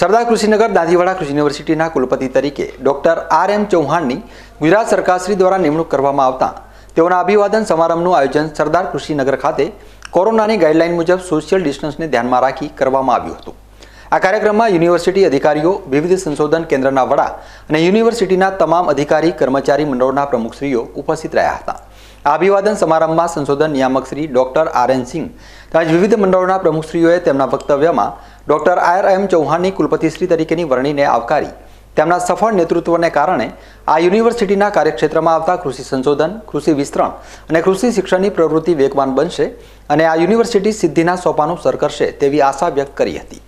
સરદાર કૃષિનગર દાંતીવાડા કૃષિ યુનિવર્સિટીના કુલપતિ તરીકે ડોક્ટર આર એમ ચૌહાણની ગુજરાત સરકારશ્રી દ્વારા નિમણૂક કરવામાં આવતા તેઓના અભિવાદન સમારંભનું આયોજન સરદાર કૃષિનગર ખાતે કોરોનાની ગાઈડલાઈન મુજબ સોશિયલ ડિસ્ટન્સને ધ્યાનમાં રાખી કરવામાં આવ્યું હતું આ કાર્યક્રમમાં યુનિવર્સિટી અધિકારીઓ વિવિધ સંશોધન કેન્દ્રના વડા અને યુનિવર્સિટીના તમામ અધિકારી કર્મચારી મંડળોના પ્રમુખશ્રીઓ ઉપસ્થિત રહ્યા હતા આ અભિવાદન સમારંભમાં સંશોધન નિયામકશ્રી Shri doctor R N Singh તેમજ વિવિધ મંડળોના પ્રમુખશ્રીઓએ તેમના વક્તવ્યમાં ડોક્ટર આર એમ ચૌહાણની કુલપતિશ્રી તરીકેની વરણીને આવકારી તેમના સફળ નેતૃત્વને કારણે આ યુનિવર્સિટીના કાર્યક્ષેત્રમાં આવતા કૃષિ સંશોધન કૃષિ વિસ્તરણ અને કૃષિ શિક્ષણની પ્રવૃત્તિ વેગવાન બનશે અને આ યુનિવર્સિટી સિદ્ધિના સોપાનું સર કરશે તેવી આશા વ્યક્ત કરી હતી